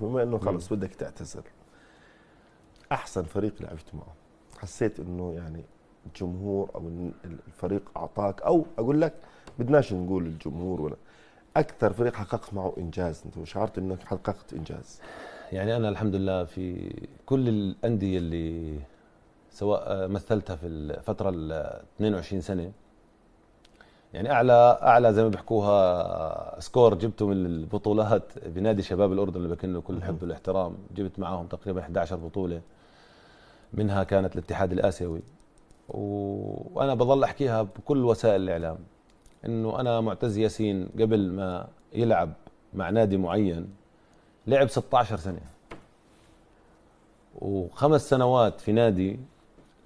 بما انه خلص بدك تعتذر احسن فريق لعبت معه حسيت انه يعني الجمهور او الفريق اعطاك او اقول لك بدناش نقول الجمهور ولا اكثر فريق حققت معه انجاز انت شعرت انك حققت انجاز يعني انا الحمد لله في كل الانديه اللي سواء مثلتها في الفتره ال 22 سنه يعني اعلى اعلى زي ما بيحكوها آه، سكور جبته من البطولات بنادي شباب الاردن اللي بكن له كل الحب والاحترام جبت معاهم تقريبا 11 بطوله منها كانت الاتحاد الاسيوي وانا بظل احكيها بكل وسائل الاعلام انه انا معتز ياسين قبل ما يلعب مع نادي معين لعب 16 سنه وخمس سنوات في نادي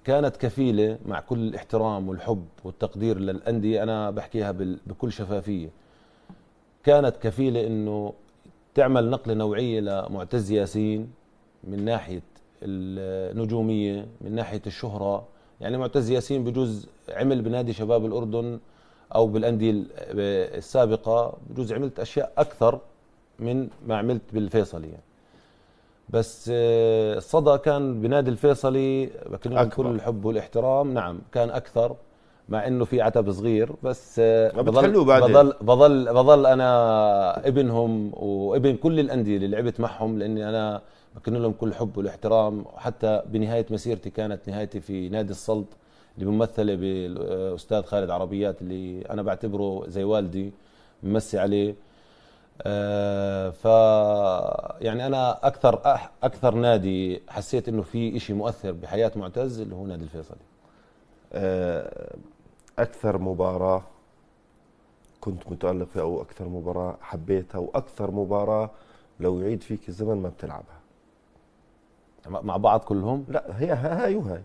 كانت كفيلة مع كل الاحترام والحب والتقدير للأندية أنا بحكيها بكل شفافية كانت كفيلة أنه تعمل نقلة نوعية لمعتز ياسين من ناحية النجومية من ناحية الشهرة يعني معتز ياسين بجوز عمل بنادي شباب الأردن أو بالأندية السابقة بجوز عملت أشياء أكثر من ما عملت بالفيصلي يعني. بس آه، الصدى كان بنادي الفيصلي بكلمه كل الحب والاحترام نعم كان اكثر مع انه في عتب صغير بس بضل بضل بضل بضل انا ابنهم وابن كل الانديه اللي لعبت معهم لاني انا بكن لهم كل الحب والاحترام وحتى بنهايه مسيرتي كانت نهايتي في نادي السلط اللي ممثله بالاستاذ خالد عربيات اللي انا بعتبره زي والدي ممسي عليه آه، ف يعني انا اكثر اكثر نادي حسيت انه في شيء مؤثر بحياه معتز اللي هو نادي الفيصلي آه، اكثر مباراه كنت متالق فيها او اكثر مباراه حبيتها واكثر مباراه لو يعيد فيك الزمن ما بتلعبها مع بعض كلهم لا هي هاي وهاي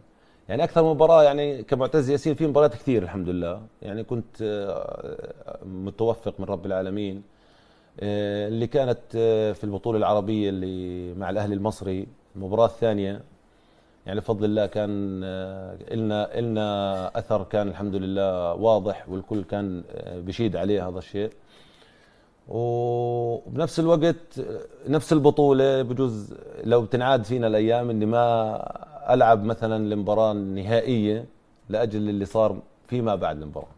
يعني اكثر مباراه يعني كمعتز ياسين في مباريات كثير الحمد لله يعني كنت آه، متوفق من رب العالمين آه، اللي كانت آه، في البطولة العربية اللي مع الأهلي المصري المباراة الثانية يعني بفضل الله كان آه، إلنا إلنا أثر كان الحمد لله واضح والكل كان بشيد عليه هذا الشيء وبنفس الوقت نفس البطولة بجوز لو بتنعاد فينا الأيام إني ما ألعب مثلا المباراة النهائية لأجل اللي صار فيما بعد المباراة